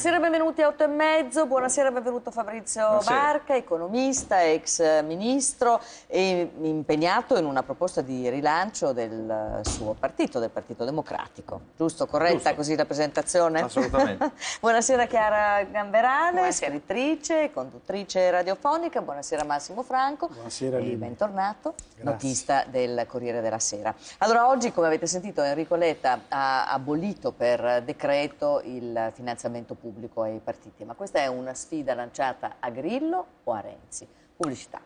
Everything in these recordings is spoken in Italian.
Buonasera, benvenuti a 8 e mezzo, buonasera, benvenuto Fabrizio buonasera. Barca, economista, ex ministro e impegnato in una proposta di rilancio del suo partito, del Partito Democratico. Giusto, corretta Giusto. così la presentazione? Assolutamente. buonasera Chiara Gamberale, buonasera. scrittrice e conduttrice radiofonica, buonasera Massimo Franco. Buonasera e bentornato, Grazie. notista del Corriere della Sera. Allora oggi, come avete sentito, Enrico Letta ha abolito per decreto il finanziamento pubblico pubblico e ai partiti, ma questa è una sfida lanciata a Grillo o a Renzi. Pubblicità.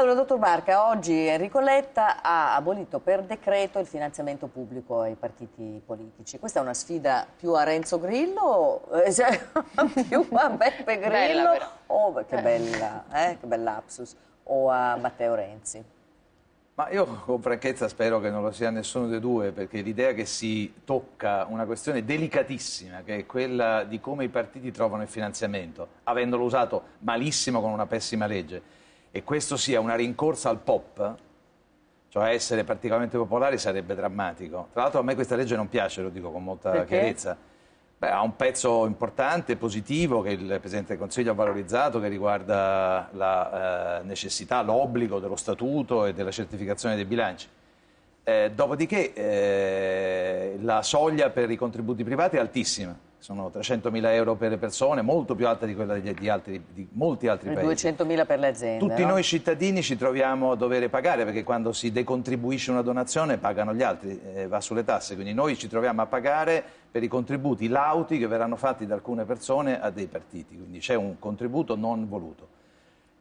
Allora, dottor Barca, oggi Enrico Letta ha abolito per decreto il finanziamento pubblico ai partiti politici. Questa è una sfida più a Renzo Grillo, eh, cioè, più a Beppe Grillo, o, oh, che, bella, eh, che bel lapsus, o a Matteo Renzi? Ma io con franchezza spero che non lo sia nessuno dei due, perché l'idea che si tocca una questione delicatissima, che è quella di come i partiti trovano il finanziamento, avendolo usato malissimo con una pessima legge, e questo sia una rincorsa al pop, cioè essere particolarmente popolari sarebbe drammatico. Tra l'altro a me questa legge non piace, lo dico con molta Perché? chiarezza. Beh, ha un pezzo importante, positivo, che il Presidente del Consiglio ha valorizzato, che riguarda la eh, necessità, l'obbligo dello statuto e della certificazione dei bilanci. Eh, dopodiché eh, la soglia per i contributi privati è altissima sono 300.000 euro per le persone, molto più alta di quella di, di, altri, di molti altri eh, paesi. 200.000 per le aziende. Tutti no? noi cittadini ci troviamo a dover pagare perché quando si decontribuisce una donazione pagano gli altri, eh, va sulle tasse, quindi noi ci troviamo a pagare per i contributi lauti che verranno fatti da alcune persone a dei partiti, quindi c'è un contributo non voluto.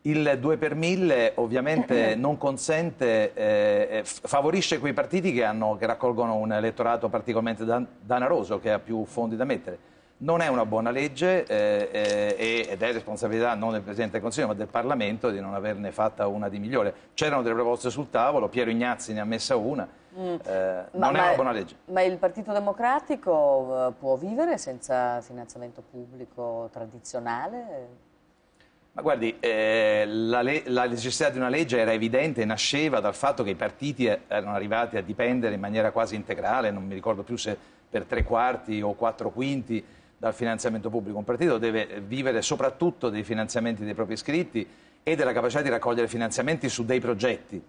Il 2 per 1000 ovviamente eh, eh. non consente, eh, eh favorisce quei partiti che, hanno, che, raccolgono un elettorato particolarmente dan danaroso, che ha più fondi da mettere. Non è una buona legge eh, eh, ed è responsabilità non del Presidente del Consiglio ma del Parlamento di non averne fatta una di migliore. C'erano delle proposte sul tavolo, Piero Ignazzi ne ha messa una, mm. non ma, è una buona legge. Ma il Partito Democratico può vivere senza finanziamento pubblico tradizionale? Ma guardi, eh, la, la, necessità di una legge era evidente, nasceva dal fatto che i partiti eh, erano arrivati a dipendere in maniera quasi integrale, non mi ricordo più se per tre quarti o quattro quinti dal finanziamento pubblico. Un partito deve vivere soprattutto dei finanziamenti dei propri iscritti e della capacità di raccogliere finanziamenti su dei progetti.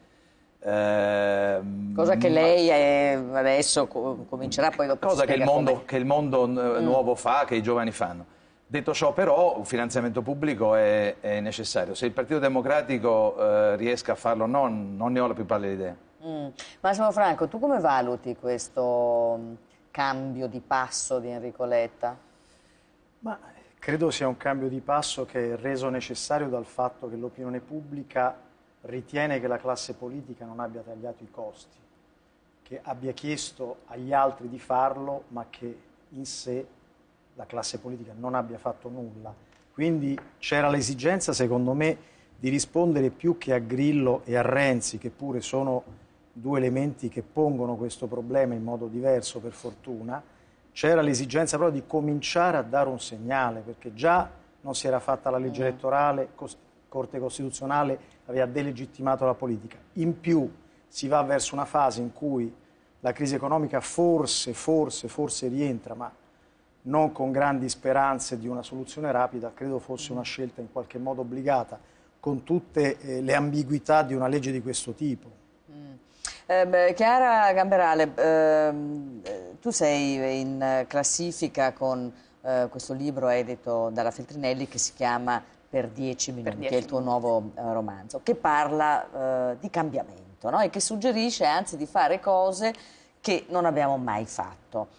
Ehm, cosa che lei è, eh, adesso comincerà poi dopo. Cosa che il mondo, che il mondo mm. nuovo fa, che i giovani fanno. Detto ciò però un finanziamento pubblico è, è necessario, se il Partito Democratico eh, riesca a farlo o no non ne ho la più pallida idea. Mm. Massimo Franco, tu come valuti questo mm, cambio di passo di Enrico Letta? Ma credo sia un cambio di passo che è reso necessario dal fatto che l'opinione pubblica ritiene che la classe politica non abbia tagliato i costi, che abbia chiesto agli altri di farlo ma che in sé la classe politica non abbia fatto nulla. Quindi c'era l'esigenza, secondo me, di rispondere più che a Grillo e a Renzi, che pure sono due elementi che pongono questo problema in modo diverso, per fortuna. C'era l'esigenza però di cominciare a dare un segnale, perché già non si era fatta la legge mm. elettorale, cos- Corte Costituzionale aveva delegittimato la politica. In più si va verso una fase in cui la crisi economica forse, forse, forse rientra, ma non con grandi speranze di una soluzione rapida, credo fosse una scelta in qualche modo obbligata, con tutte eh, le ambiguità di una legge di questo tipo. Mm. Eh, beh, Chiara Gamberale, ehm, eh, tu sei in classifica con eh, questo libro edito dalla Feltrinelli che si chiama Per dieci minuti, minuti, che è il tuo nuovo eh, romanzo, che parla eh, di cambiamento no? e che suggerisce anzi di fare cose che non abbiamo mai fatto.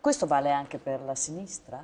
Questo vale anche per la sinistra?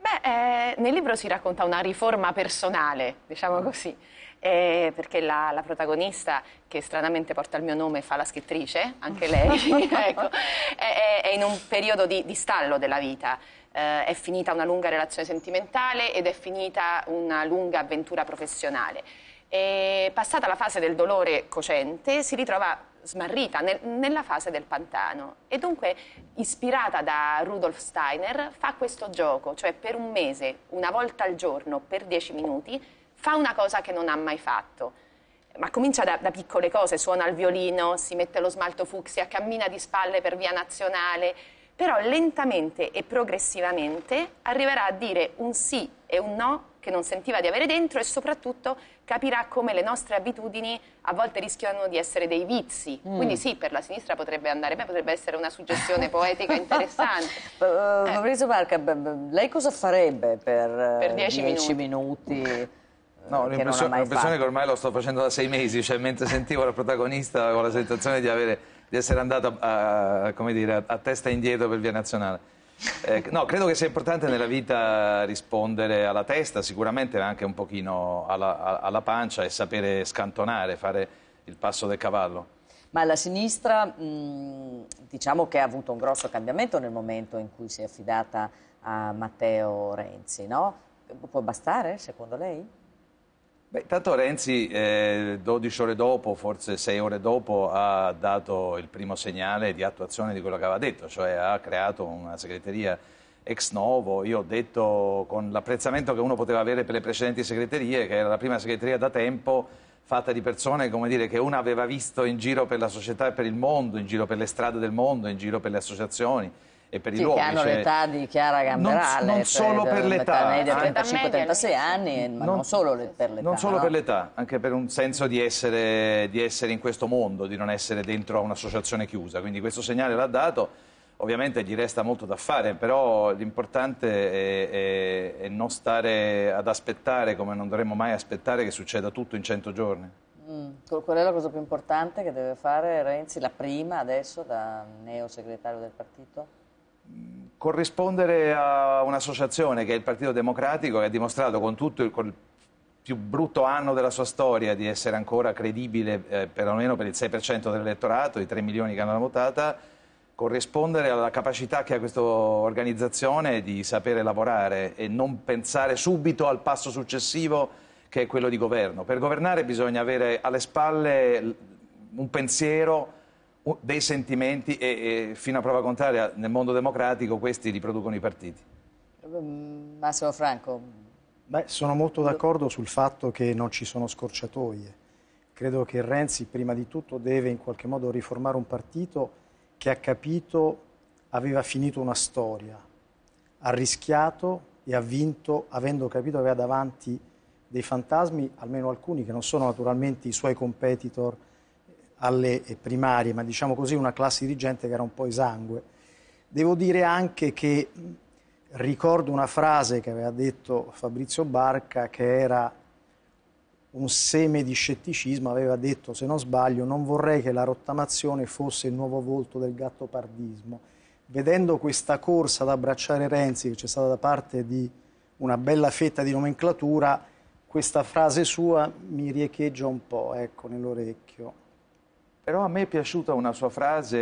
Beh, eh, nel libro si racconta una riforma personale, diciamo ah. così, eh, perché la, la, protagonista, che stranamente porta il mio nome, fa la scrittrice, anche lei, ecco, è, è, in un periodo di, di stallo della vita. Eh, è finita una lunga relazione sentimentale ed è finita una lunga avventura professionale. E passata la fase del dolore cocente, si ritrova smarrita nel, nella fase del pantano e dunque ispirata da Rudolf Steiner fa questo gioco, cioè per un mese, una volta al giorno, per dieci minuti, fa una cosa che non ha mai fatto. Ma comincia da, da piccole cose, suona il violino, si mette lo smalto fucsia, cammina di spalle per via nazionale, però lentamente e progressivamente arriverà a dire un sì e un no che non sentiva di avere dentro e soprattutto capirà come le nostre abitudini a volte rischiano di essere dei vizi. Mm. Quindi sì, per la sinistra potrebbe andare bene, potrebbe essere una suggestione poetica interessante. uh, eh. Maurizio Barca, lei cosa farebbe per, 10 eh, minuti? minuti? No, l'impressione, che ormai lo sto facendo da sei mesi, cioè mentre sentivo la protagonista avevo la sensazione di, avere, di essere andato a, a, dire, a, a testa indietro per via nazionale. Eh, no, credo che sia importante nella vita rispondere alla testa, sicuramente anche un pochino alla, alla pancia e sapere scantonare, fare il passo del cavallo. Ma la sinistra mh, diciamo che ha avuto un grosso cambiamento nel momento in cui si è affidata a Matteo Renzi, no? Può bastare secondo lei? Beh, tanto Renzi, eh, 12 ore dopo, forse 6 ore dopo, ha dato il primo segnale di attuazione di quello che aveva detto, cioè ha creato una segreteria ex novo. Io ho detto con l'apprezzamento che uno poteva avere per le precedenti segreterie, che era la prima segreteria da tempo fatta di persone dire, che uno aveva visto in giro per la società e per il mondo, in giro per le strade del mondo, in giro per le associazioni e per gli sì, uomini. Che hanno cioè... l'età di Chiara Gamberale. Non, non solo per, per l'età. Media, 35-36 anni, ma non, non solo per l'età. Non solo no? per l'età, anche per un senso di essere, di essere in questo mondo, di non essere dentro a un'associazione chiusa. Quindi questo segnale l'ha dato. Ovviamente gli resta molto da fare, però l'importante è, è, è non stare ad aspettare, come non dovremmo mai aspettare, che succeda tutto in 100 giorni. Mm. Qual è la cosa più importante che deve fare Renzi, la prima adesso da neo segretario del partito? corrispondere a un'associazione che è il Partito Democratico che ha dimostrato con tutto il, col più brutto anno della sua storia di essere ancora credibile eh, perlomeno per il 6% dell'elettorato, i 3 milioni che hanno votato, corrispondere alla capacità che ha questa organizzazione di sapere lavorare e non pensare subito al passo successivo che è quello di governo. Per governare bisogna avere alle spalle un pensiero dei sentimenti e, e fino a prova contraria nel mondo democratico questi li producono i partiti. Mm, Massimo Franco. Beh, sono molto d'accordo sul fatto che non ci sono scorciatoie. Credo che Renzi prima di tutto deve in qualche modo riformare un partito che ha capito aveva finito una storia, ha rischiato e ha vinto avendo capito che aveva davanti dei fantasmi, almeno alcuni che non sono naturalmente i suoi competitor alle primarie, ma diciamo così una classe dirigente che era un po' esangue. Devo dire anche che ricordo una frase che aveva detto Fabrizio Barca che era un seme di scetticismo, aveva detto se non sbaglio non vorrei che la rottamazione fosse il nuovo volto del gattopardismo. Vedendo questa corsa ad abbracciare Renzi che c'è stata da parte di una bella fetta di nomenclatura, questa frase sua mi riecheggia un po' ecco, nell'orecchio. Però a me è piaciuta una sua frase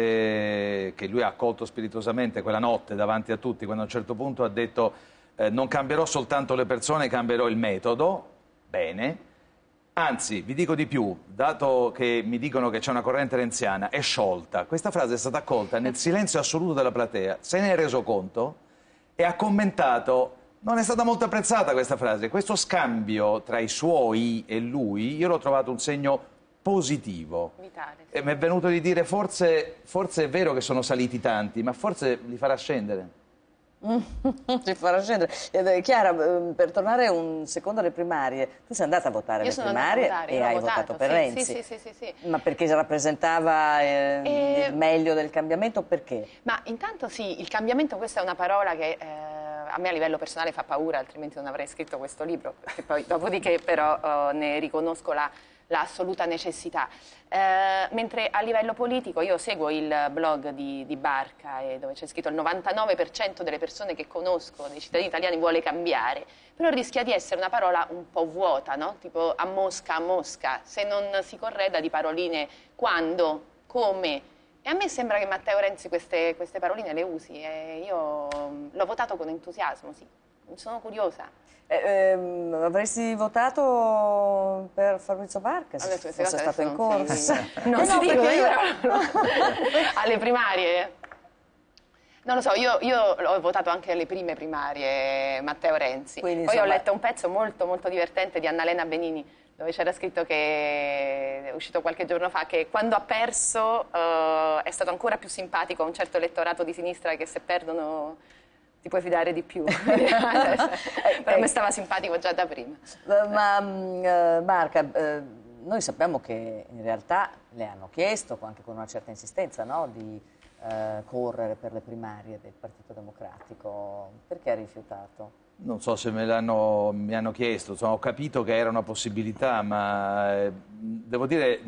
che lui ha accolto spiritosamente quella notte davanti a tutti, quando a un certo punto ha detto eh, non cambierò soltanto le persone, cambierò il metodo. Bene. Anzi, vi dico di più, dato che mi dicono che c'è una corrente renziana, è sciolta. Questa frase è stata accolta nel silenzio assoluto della platea, se ne è reso conto e ha commentato non è stata molto apprezzata questa frase. Questo scambio tra i suoi e lui, io l'ho trovato un segno positivo. Vitale, sì. E mi è venuto di dire forse, forse, è vero che sono saliti tanti, ma forse li farà scendere. Ci farà scendere. Eh, Chiara, mm, per tornare un secondo alle primarie, tu sei andata a votare Io alle primarie votare, e hai votato, votato per sì, Renzi. Sì, sì, sì, ma perché rappresentava eh, e... Eh, il meglio del cambiamento? Perché? Ma intanto sì, il cambiamento, questa è una parola che. Eh a me a livello personale fa paura, altrimenti non avrei scritto questo libro, poi, dopodiché però uh, ne riconosco la l'assoluta necessità. Eh, mentre a livello politico io seguo il blog di, di Barca eh, dove c'è scritto il 99% delle persone che conosco, dei cittadini italiani, vuole cambiare, però rischia di essere una parola un po' vuota, no? tipo a mosca a mosca, se non si correda di paroline quando, come, e a me sembra che Matteo Renzi queste, queste paroline le usi e eh, io mm, l'ho votato con entusiasmo, sì sono curiosa. Eh, ehm, avresti votato per Fabrizio Barca se Adesso, fosse stato in corso? non no, dico, io ero alle primarie. Non lo so, io, io, ho votato anche alle prime primarie Matteo Renzi. Quindi, Poi insomma... ho letto un pezzo molto molto divertente di Annalena Benini dove c'era scritto che è uscito qualche giorno fa che quando ha perso uh, è stato ancora più simpatico a un certo elettorato di sinistra che se perdono ti puoi fidare di più. Eh, Però mi eh. stava simpatico già da prima. Ma, eh, Marca, noi sappiamo che in realtà le hanno chiesto, anche con una certa insistenza, no, di correre per le primarie del Partito Democratico. Perché ha rifiutato? Non so se me l'hanno mi hanno chiesto, insomma, ho capito che era una possibilità, ma devo dire,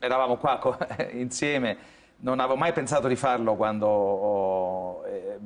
eravamo qua insieme, non avevo mai pensato di farlo quando... Oh, eh,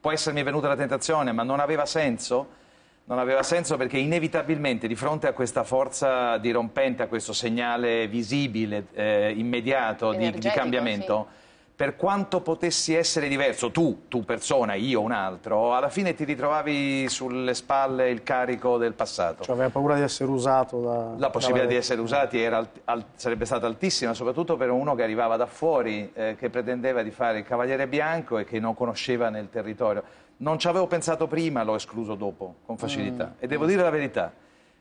può essermi venuta la tentazione, ma non aveva senso? Non aveva senso perché inevitabilmente di fronte a questa forza dirompente, a questo segnale visibile, eh, immediato di, di, cambiamento, sì per quanto potessi essere diverso, tu, tu persona, io un altro, alla fine ti ritrovavi sulle spalle il carico del passato. Cioè aveva paura di essere usato da... La possibilità di essere usati era, al, sarebbe stata altissima, soprattutto per uno che arrivava da fuori, eh, che pretendeva di fare il cavaliere bianco e che non conosceva nel territorio. Non ci avevo pensato prima, l'ho escluso dopo, con facilità. Mm. E devo dire la verità.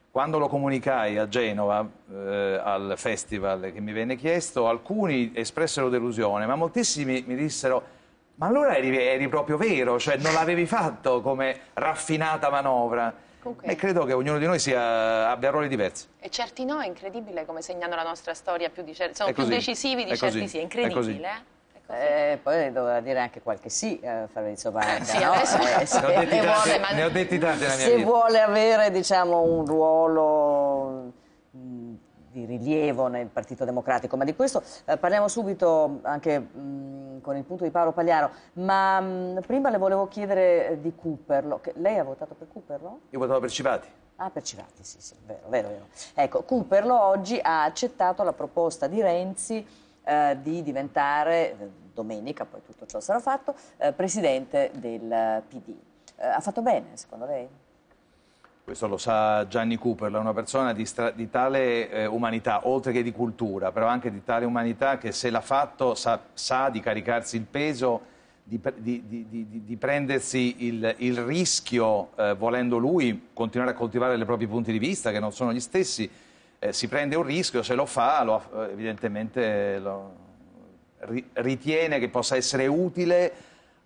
Quando lo comunicai a Genova, eh, al festival che mi venne chiesto, alcuni espressero delusione, ma moltissimi mi dissero ma allora eri, eri, proprio vero, cioè non l'avevi fatto come raffinata manovra. Okay. E credo che ognuno di noi sia, abbia ruoli diversi. E certi no, è incredibile come segnano la nostra storia, più di cer- sono più decisivi di certi sì, è incredibile. È eh, poi doveva dire anche qualche sì eh, Fabrizio Barca, sì, adesso... eh, se, ne, vuole, ne ho detti tanti nella mia se vita. vuole avere diciamo, un ruolo mm, di rilievo nel Partito Democratico, ma di questo eh, parliamo subito anche mh, mm, con il punto di Paolo Pagliaro, ma mh, mm, prima le volevo chiedere eh, di Cooperlo, lei ha votato per Cooperlo? Io votavo per Civati. Ah, per Civati, sì, sì, vero, vero, vero. Ecco, Cooperlo oggi ha accettato la proposta di Renzi eh, di diventare, eh, domenica poi tutto ciò sarà fatto, eh, presidente del eh, PD. ha fatto bene, secondo lei? Questo lo sa Gianni Cooper, è una persona di, di tale eh, umanità, oltre che di cultura, però anche di tale umanità che se l'ha fatto sa, sa di caricarsi il peso, di, di, di prendersi il, il rischio, eh, volendo lui, continuare a coltivare i propri punti di vista, che non sono gli stessi, eh, si prende un rischio, se lo fa lo, eh, evidentemente eh, lo, ri, ritiene che possa essere utile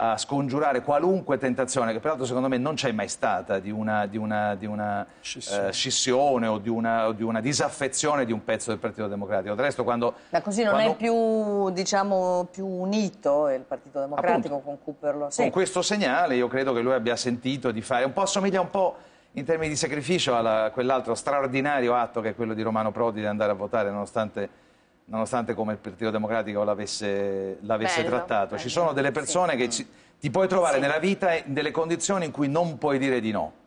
a scongiurare qualunque tentazione, che peraltro secondo me non c'è mai stata, di una, di una, di una scissione, eh, scissione o, di una, o, di una, disaffezione di un pezzo del Partito Democratico. Del resto, quando, Ma così non quando... è più, diciamo, più, unito il Partito Democratico Appunto, con Cooper? Sì. Con questo segnale io credo che lui abbia sentito di fare, un po' assomiglia un po' in termini di sacrificio a quell'altro straordinario atto che è quello di Romano Prodi di andare a votare nonostante, nonostante come il Partito Democratico l'avesse, trattato. Bello. Ci sono delle persone sì. che ci, ti puoi trovare sì. nella vita in delle condizioni in cui non puoi dire di no.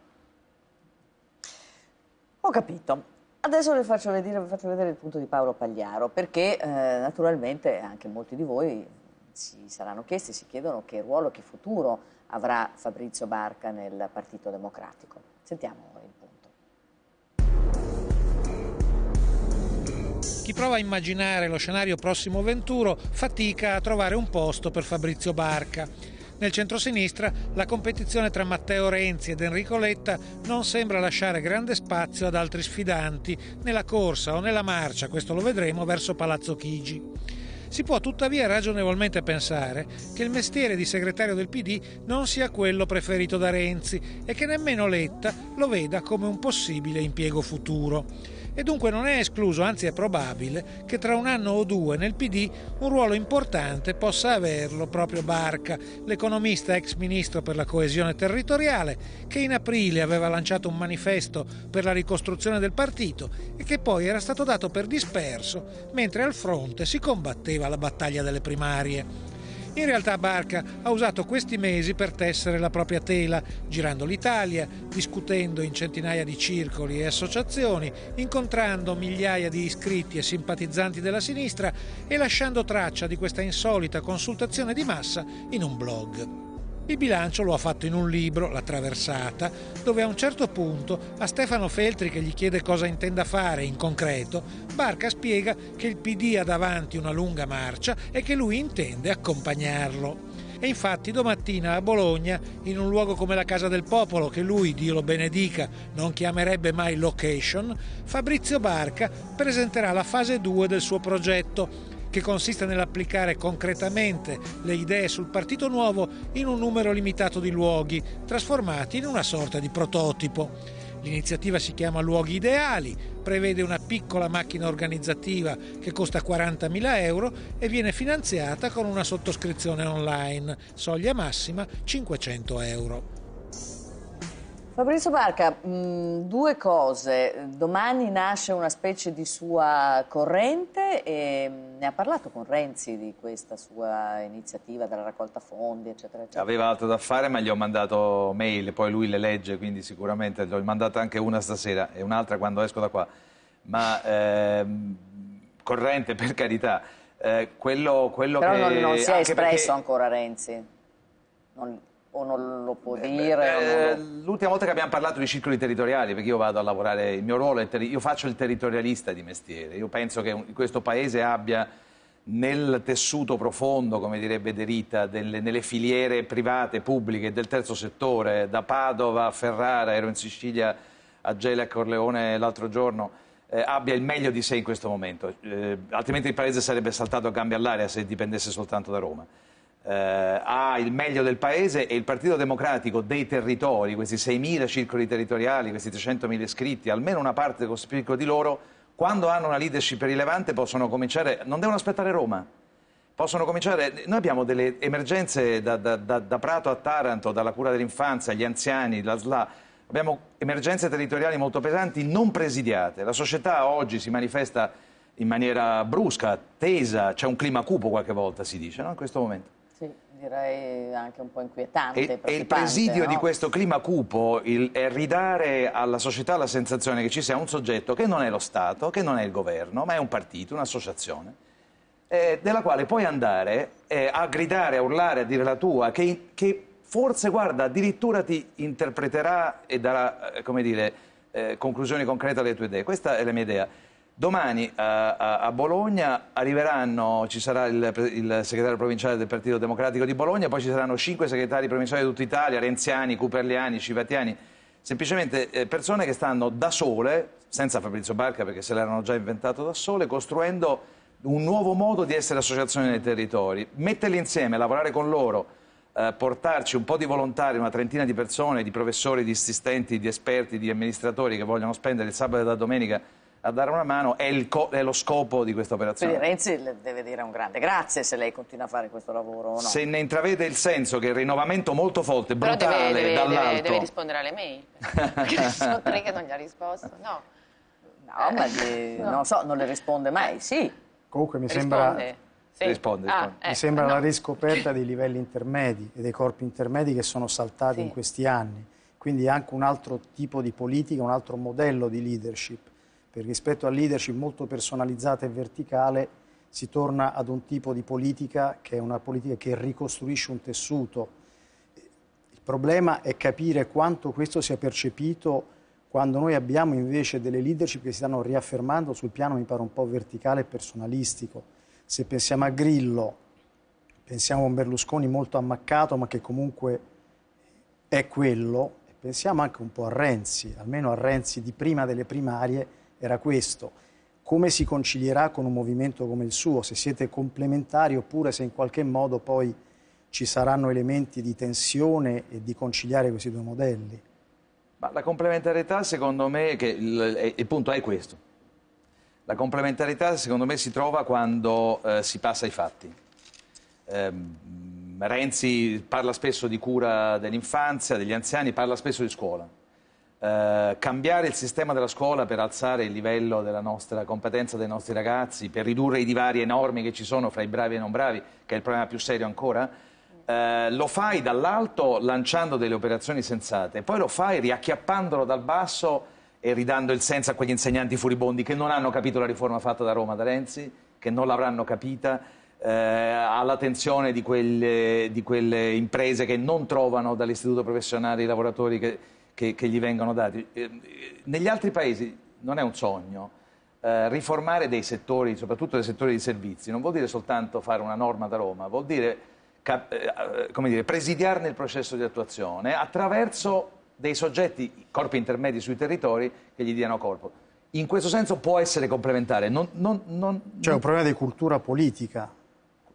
Ho capito. Adesso vi faccio, faccio vedere, il punto di Paolo Pagliaro, perché eh, naturalmente anche molti di voi si saranno chiesti, si chiedono che ruolo, che futuro avrà Fabrizio Barca nel Partito Democratico. Sentiamo il punto. Chi prova a immaginare lo scenario prossimo Venturo fatica a trovare un posto per Fabrizio Barca. Nel centro-sinistra la competizione tra Matteo Renzi ed Enrico Letta non sembra lasciare grande spazio ad altri sfidanti nella corsa o nella marcia, questo lo vedremo, verso Palazzo Chigi. Si può tuttavia ragionevolmente pensare che il mestiere di segretario del PD non sia quello preferito da Renzi e che nemmeno Letta lo veda come un possibile impiego futuro e dunque non è escluso, anzi è probabile, che tra un anno o due nel PD un ruolo importante possa averlo proprio Barca, l'economista ex ministro per la coesione territoriale, che in aprile aveva lanciato un manifesto per la ricostruzione del partito e che poi era stato dato per disperso mentre al fronte si combatteva la battaglia delle primarie. In realtà Barca ha usato questi mesi per tessere la propria tela, girando l'Italia, discutendo in centinaia di circoli e associazioni, incontrando migliaia di iscritti e simpatizzanti della sinistra e lasciando traccia di questa insolita consultazione di massa in un blog. Il bilancio lo ha fatto in un libro, La Traversata, dove a un certo punto a Stefano Feltri che gli chiede cosa intenda fare in concreto, Barca spiega che il PD ha davanti una lunga marcia e che lui intende accompagnarlo. E infatti domattina a Bologna, in un luogo come la Casa del Popolo, che lui, Dio lo benedica, non chiamerebbe mai location, Fabrizio Barca presenterà la fase 2 del suo progetto, che consiste nell'applicare concretamente le idee sul partito nuovo in un numero limitato di luoghi, trasformati in una sorta di prototipo. L'iniziativa si chiama Luoghi Ideali, prevede una piccola macchina organizzativa che costa 40.000 euro e viene finanziata con una sottoscrizione online, soglia massima 500 euro. Fabrizio Barca, mh, mm, due cose. Domani nasce una specie di sua corrente e mh, mm, ne ha parlato con Renzi di questa sua iniziativa della raccolta fondi, eccetera, eccetera. Aveva altro da fare, ma gli ho mandato mail, poi lui le legge, quindi sicuramente gli ho mandato anche una stasera e un'altra quando esco da qua. Ma ehm, corrente, per carità. Eh, quello, quello Però che... non, non si è espresso perché... ancora Renzi. Non o non lo può dire? Lo... L'ultima volta che abbiamo parlato di circoli territoriali, perché io vado a lavorare, il mio ruolo è ter... io faccio il territorialista di mestiere, io penso che un... questo paese abbia nel tessuto profondo, come direbbe De Rita, delle, nelle filiere private, pubbliche, del terzo settore, da Padova a Ferrara, ero in Sicilia a Gela e Corleone l'altro giorno, eh, abbia il meglio di sé in questo momento, eh, altrimenti il paese sarebbe saltato a gambe all'aria se dipendesse soltanto da Roma eh, ha il meglio del paese e il Partito Democratico dei territori, questi 6.000 circoli territoriali, questi 300.000 iscritti, almeno una parte cospicua di loro, quando hanno una leadership rilevante possono cominciare, non devono aspettare Roma, possono cominciare, noi abbiamo delle emergenze da, da, da, da Prato a Taranto, dalla cura dell'infanzia, gli anziani, la SLA, abbiamo emergenze territoriali molto pesanti non presidiate, la società oggi si manifesta in maniera brusca, tesa, c'è un clima cupo qualche volta si dice no? in questo momento direi anche un po' inquietante. E, il presidio no? di questo clima cupo il, è ridare alla società la sensazione che ci sia un soggetto che non è lo Stato, che non è il governo, ma è un partito, un'associazione, eh, della quale puoi andare eh, a gridare, a urlare, a dire la tua, che, che forse, guarda, addirittura ti interpreterà e darà, eh, come dire, eh, conclusioni concrete alle tue idee. Questa è la mia idea. Domani a, eh, a, a Bologna ci sarà il, il, segretario provinciale del Partito Democratico di Bologna, poi ci saranno cinque segretari provinciali di tutta Italia, Renziani, Cuperliani, Civatiani, semplicemente eh, persone che stanno da sole, senza Fabrizio Barca perché se l'erano già inventato da sole, costruendo un nuovo modo di essere associazione nei territori. Metterli insieme, lavorare con loro, eh, portarci un po' di volontari, una trentina di persone, di professori, di assistenti, di esperti, di amministratori che vogliono spendere il sabato e la domenica a dare una mano è, il, è, lo scopo di questa operazione. Quindi Renzi deve dire un grande grazie se lei continua a fare questo lavoro o no. Se ne intravede il senso che il rinnovamento molto forte, brutale, deve, deve, deve, deve, rispondere alle mail, sono tre che non gli ha risposto, no. No, ma gli, eh, no. non so, non le risponde mai, sì. Comunque mi risponde. sembra... Sì. Risponde, ah, Eh, mi sembra ecco, no. la riscoperta dei livelli intermedi e dei corpi intermedi che sono saltati sì. in questi anni. Quindi anche un altro tipo di politica, un altro modello di leadership per rispetto a leadership molto personalizzata e verticale si torna ad un tipo di politica che è una politica che ricostruisce un tessuto. Il problema è capire quanto questo sia percepito quando noi abbiamo invece delle leadership che si stanno riaffermando sul piano, mi pare, un po' verticale e personalistico. Se pensiamo a Grillo, pensiamo a un Berlusconi molto ammaccato, ma che comunque è quello, pensiamo anche un po' a Renzi, almeno a Renzi di prima delle primarie, era questo. Come si concilierà con un movimento come il suo? Se siete complementari oppure se in qualche modo poi ci saranno elementi di tensione e di conciliare questi due modelli? Ma la complementarietà secondo me, che il, il punto è questo, la complementarietà secondo me si trova quando eh, si passa ai fatti. Eh, Renzi parla spesso di cura dell'infanzia, degli anziani, parla spesso di scuola eh, cambiare il sistema della scuola per alzare il livello della nostra competenza dei nostri ragazzi, per ridurre i divari enormi che ci sono fra i bravi e i non bravi, che è il problema più serio ancora, eh, lo fai dall'alto lanciando delle operazioni sensate, poi lo fai riacchiappandolo dal basso e ridando il senso a quegli insegnanti furibondi che non hanno capito la riforma fatta da Roma, da Renzi, che non l'avranno capita, eh, alla di di quelle imprese che non trovano dall'istituto professionale i lavoratori che che, che gli vengono dati. Eh, negli altri paesi non è un sogno. Eh, riformare dei settori, soprattutto dei settori di servizi, non vuol dire soltanto fare una norma da Roma, vuol dire, cap- eh, eh, come dire presidiarne il processo di attuazione attraverso dei soggetti, corpi intermedi sui territori, che gli diano corpo. In questo senso può essere complementare. Non, non, non, C'è un problema di cultura politica.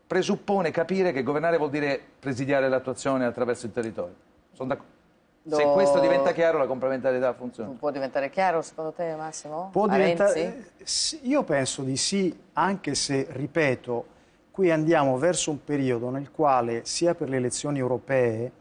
Presuppone capire che governare vuol dire presidiare l'attuazione attraverso il territorio. Sono d'accordo. Do... Se questo diventa chiaro, la complementarietà funziona. Può diventare chiaro, secondo te, Massimo? Può diventare... Eh, io penso di sì, anche se, ripeto, qui andiamo verso un periodo nel quale, sia per le elezioni europee,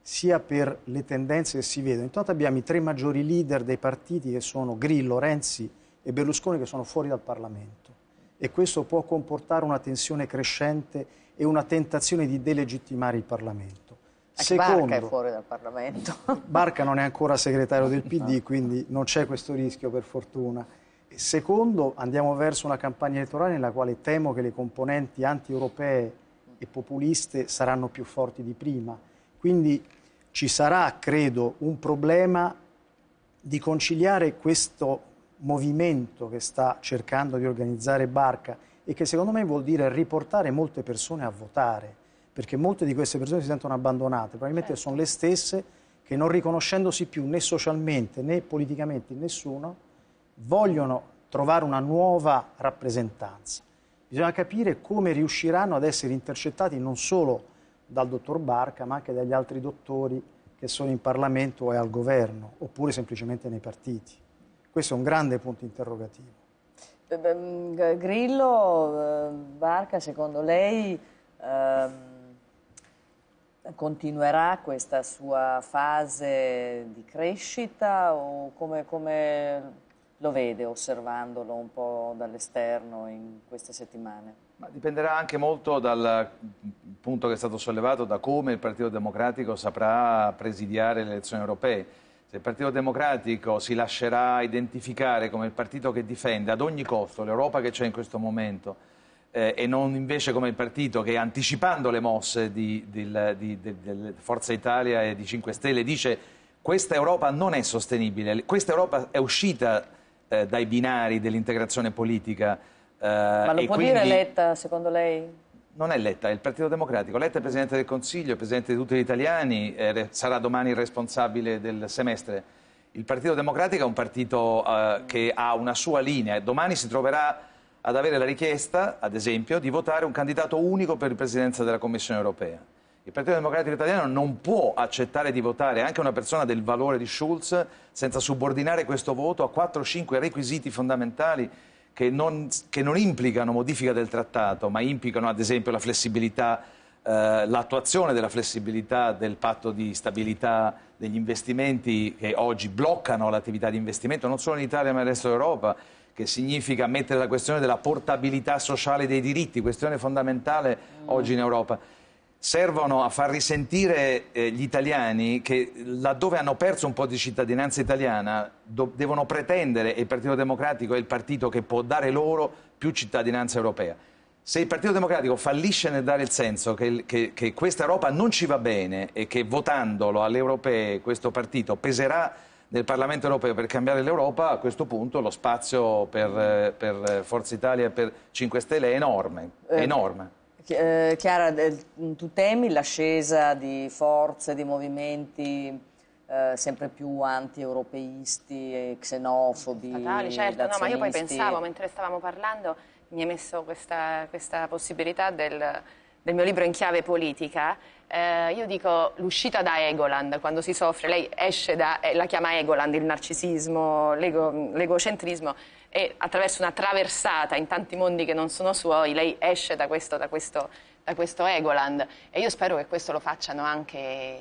sia per le tendenze che si vedono, intanto abbiamo i tre maggiori leader dei partiti che sono Grillo, Renzi e Berlusconi che sono fuori dal Parlamento e questo può comportare una tensione crescente e una tentazione di delegittimare il Parlamento. Secondo, Barca è fuori dal Parlamento. Barca non è ancora segretario del PD, quindi non c'è questo rischio per fortuna. Secondo, andiamo verso una campagna elettorale nella quale temo che le componenti anti-europee e populiste saranno più forti di prima. Quindi ci sarà, credo, un problema di conciliare questo movimento che sta cercando di organizzare Barca e che secondo me vuol dire riportare molte persone a votare perché molte di queste persone si sentono abbandonate, probabilmente certo. sono le stesse che non riconoscendosi più né socialmente né politicamente in nessuno, vogliono trovare una nuova rappresentanza. Bisogna capire come riusciranno ad essere intercettati non solo dal dottor Barca, ma anche dagli altri dottori che sono in Parlamento e al governo, oppure semplicemente nei partiti. Questo è un grande punto interrogativo. Ehm, Grillo, ehm, Barca, secondo lei... Ehm continuerà questa sua fase di crescita o come, come lo vede osservandolo un po' dall'esterno in queste settimane? Ma dipenderà anche molto dal punto che è stato sollevato, da come il Partito Democratico saprà presidiare le elezioni europee. Se il Partito Democratico si lascerà identificare come il partito che difende ad ogni costo l'Europa che c'è in questo momento, eh, e non invece come il partito che anticipando le mosse di, di, di, di, Forza Italia e di 5 Stelle dice questa Europa non è sostenibile, questa Europa è uscita eh, dai binari dell'integrazione politica. Eh, Ma lo può quindi... dire Letta secondo lei? non è Letta, è il Partito Democratico. Letta è Presidente del Consiglio, è Presidente di tutti gli italiani, eh, sarà domani il responsabile del semestre. Il Partito Democratico è un partito eh, che ha una sua linea e domani si troverà ad avere la richiesta, ad esempio, di votare un candidato unico per la presidenza della Commissione europea. Il Partito Democratico Italiano non può accettare di votare anche una persona del valore di Schulz senza subordinare questo voto a 4-5 requisiti fondamentali che non, che non, implicano modifica del trattato, ma implicano ad esempio la flessibilità, eh, l'attuazione della flessibilità del patto di stabilità degli investimenti che oggi bloccano l'attività di investimento non solo in Italia ma nel resto d'Europa che significa mettere la questione della portabilità sociale dei diritti, questione fondamentale oggi in Europa servono a far risentire eh, gli italiani che laddove hanno perso un po' di cittadinanza italiana do, devono pretendere, e il Partito Democratico è il partito che può dare loro più cittadinanza europea. Se il Partito Democratico fallisce nel dare il senso che, che, che questa Europa non ci va bene e che votandolo alle europee questo partito peserà nel Parlamento europeo per cambiare l'Europa, a questo punto lo spazio per, per Forza Italia e per 5 Stelle è enorme, eh, è enorme. Eh, Chiara, tu temi l'ascesa di forze, di movimenti eh, sempre più anti-europeisti, xenofobi, Fatali, certo, no, ma io poi pensavo, mentre stavamo parlando, mi è messo questa, questa possibilità del del mio libro in chiave politica, eh, io dico l'uscita da Egoland, quando si soffre, lei esce da, eh, la chiama Egoland, il narcisismo, l'ego, l'egocentrismo, e attraverso una traversata in tanti mondi che non sono suoi, lei esce da questo, da questo, da questo Egoland. E io spero che questo lo facciano anche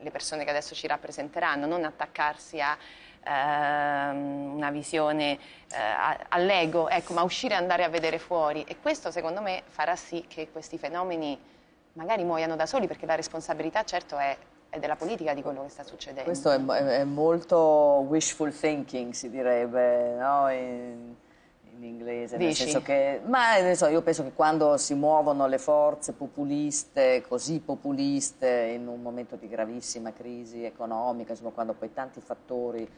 le persone che adesso ci rappresenteranno, non attaccarsi a ehm, una visione eh, all'ego, ecco, ma uscire e andare a vedere fuori. E questo secondo me farà sì che questi fenomeni magari muoiano da soli perché la responsabilità certo è e della politica di quello che sta succedendo. Questo è, è molto wishful thinking, si direbbe, no? in, in, inglese. Dici. Nel senso che, ma so, io penso che quando si muovono le forze populiste, così populiste, in un momento di gravissima crisi economica, insomma, quando poi tanti fattori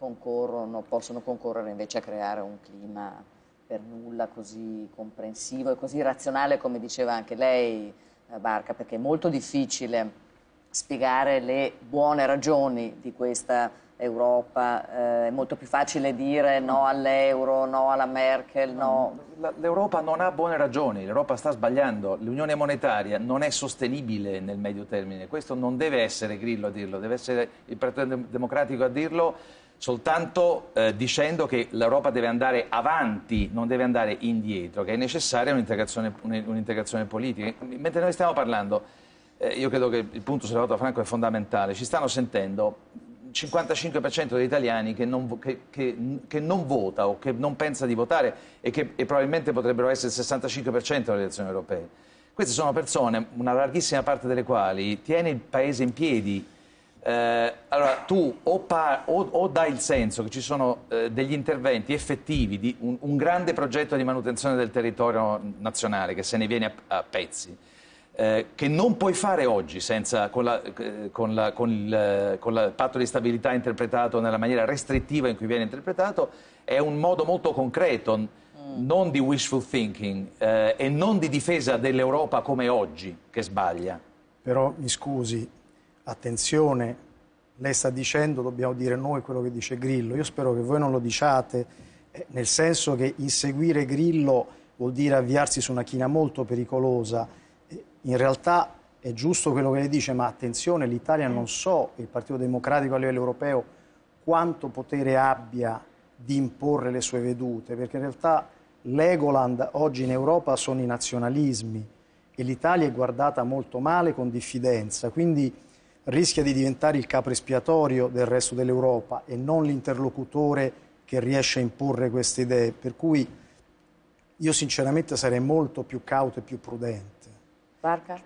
concorrono, possono concorrere invece a creare un clima per nulla così comprensivo e così razionale come diceva anche lei eh, Barca, perché è molto difficile spiegare le buone ragioni di questa Europa, eh, è molto più facile dire no all'euro, no alla Merkel, no... L'Europa non ha buone ragioni, l'Europa sta sbagliando, l'unione monetaria non è sostenibile nel medio termine, questo non deve essere Grillo a dirlo, deve essere il Partito Democratico a dirlo soltanto eh, dicendo che l'Europa deve andare avanti, non deve andare indietro, che è necessaria un'integrazione, un politica. Mentre noi stiamo parlando, eh, io credo che il punto sulla rotta franco è fondamentale, ci stanno sentendo 55% degli italiani che non, che, che, che non, vota o che non pensa di votare e che e probabilmente potrebbero essere il 65% delle elezioni europee. Queste sono persone, una larghissima parte delle quali tiene il Paese in piedi eh, allora tu o, o, o, dai il senso che ci sono eh, degli interventi effettivi di un, un, grande progetto di manutenzione del territorio nazionale che se ne viene a, a pezzi, eh, che non puoi fare oggi senza, con, la, eh, con, la, con, il, eh, con il patto di stabilità interpretato nella maniera restrittiva in cui viene interpretato, è un modo molto concreto, mm. non di wishful thinking eh, e non di difesa dell'Europa come oggi, che sbaglia. Però mi scusi, attenzione, lei sta dicendo, dobbiamo dire noi quello che dice Grillo. Io spero che voi non lo diciate, eh, nel senso che inseguire Grillo vuol dire avviarsi su una china molto pericolosa. Eh, in realtà è giusto quello che lei dice, ma attenzione, l'Italia non so, il Partito Democratico a livello europeo, quanto potere abbia di imporre le sue vedute, perché in realtà l'Egoland oggi in Europa sono i nazionalismi e l'Italia è guardata molto male con diffidenza. Quindi rischia di diventare il capo espiatorio del resto dell'Europa e non l'interlocutore che riesce a imporre queste idee. Per cui io sinceramente sarei molto più cauto e più prudente. Barca?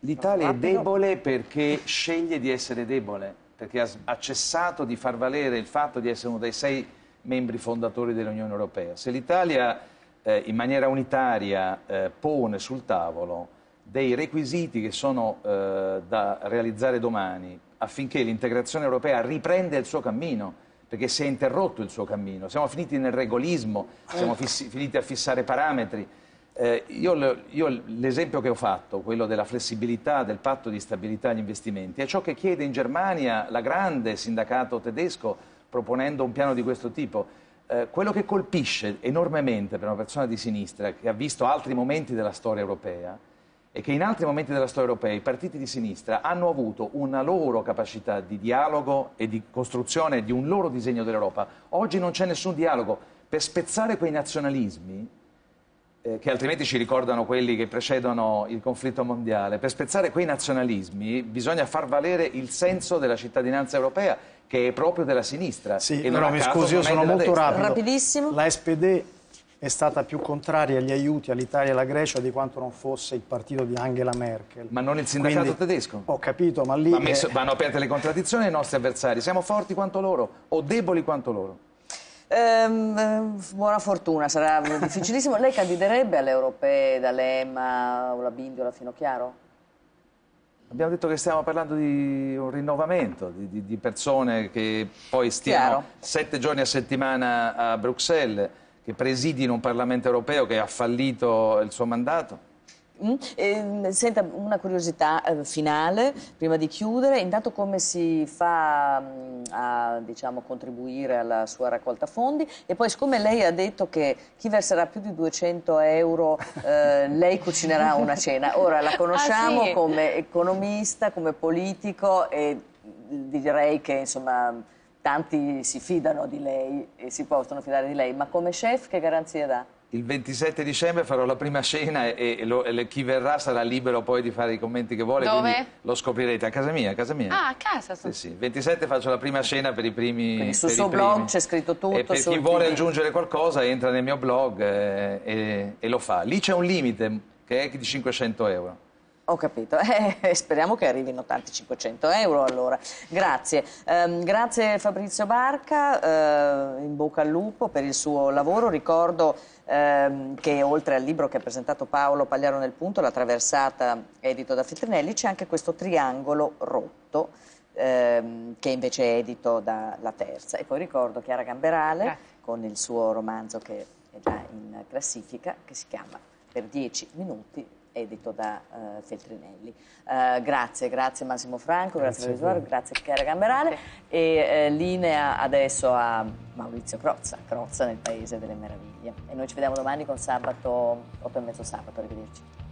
L'Italia è debole perché sceglie di essere debole, perché ha cessato di far valere il fatto di essere uno dei sei membri fondatori dell'Unione Europea. Se l'Italia eh, in maniera unitaria eh, pone sul tavolo dei requisiti che sono eh, da realizzare domani affinché l'integrazione europea riprenda il suo cammino perché si è interrotto il suo cammino, siamo finiti nel regolismo, siamo ecco. fissi, finiti a fissare parametri. Eh, io, io l'esempio che ho fatto, quello della flessibilità del patto di stabilità agli investimenti, è ciò che chiede in Germania la grande sindacato tedesco proponendo un piano di questo tipo. Eh, quello che colpisce enormemente per una persona di sinistra che ha visto altri momenti della storia europea e che in altri momenti della storia europea i partiti di sinistra hanno avuto una loro capacità di dialogo e di costruzione di un loro disegno dell'Europa. Oggi non c'è nessun dialogo. Per spezzare quei nazionalismi, eh, che altrimenti ci ricordano quelli che precedono il conflitto mondiale, per spezzare quei nazionalismi bisogna far valere il senso della cittadinanza europea, che è proprio della sinistra. Sì, e non mi scusi, io sono molto rapido. Rapidissimo. La SPD è stata più contraria agli aiuti all'Italia e alla Grecia di quanto non fosse il partito di Angela Merkel. Ma non il sindacato Quindi, tedesco? Ho capito, ma lì... Ma messo, è... Vanno aperte le contraddizioni ai nostri avversari. Siamo forti quanto loro o deboli quanto loro? Ehm, eh, buona fortuna, sarà difficilissimo. Lei candiderebbe alle europee, D'Alema o la Bindi o la Finocchiaro? Abbiamo detto che stiamo parlando di un rinnovamento, di, di, di persone che poi stiamo Chiaro. sette giorni a settimana a Bruxelles che presidi in un Parlamento europeo che ha fallito il suo mandato? Mm, ehm, senta, una curiosità eh, finale, prima di chiudere, intanto come si fa mm, a diciamo, contribuire alla sua raccolta fondi e poi siccome lei ha detto che chi verserà più di 200 euro eh, lei cucinerà una cena, ora la ah, conosciamo ah, sì. come economista, come politico e mm, direi che insomma tanti si fidano di lei e si possono fidare di lei, ma come chef che garanzia dà? Il 27 dicembre farò la prima cena e, lo, e chi verrà sarà libero poi di fare i commenti che vuole. Dove? Lo scoprirete a casa mia, a casa mia. Ah, a casa? Sì, sì. Il 27 faccio la prima scena per i primi... Quindi sul suo blog c'è scritto tutto. E per chi vuole aggiungere qualcosa entra nel mio blog eh, e, e lo fa. Lì c'è un limite che è di 500 euro. Ho capito, eh, speriamo che arrivino tanti 500 euro allora. Grazie, eh, grazie Fabrizio Barca, eh, in bocca al lupo per il suo lavoro. Ricordo ehm, che oltre al libro che ha presentato Paolo Pagliaro nel punto, La traversata edito da Feltrinelli, c'è anche questo triangolo rotto ehm, che invece è edito dalla terza. E poi ricordo Chiara Gamberale grazie. Eh. con il suo romanzo che è già in classifica che si chiama Per 10 minuti edito da uh, Feltrinelli. Uh, grazie, grazie Massimo Franco, grazie, grazie grazie Chiara Gamberale e uh, linea adesso a Maurizio Crozza, Crozza nel Paese delle Meraviglie. E noi ci vediamo domani con sabato, 8 e mezzo sabato, arrivederci.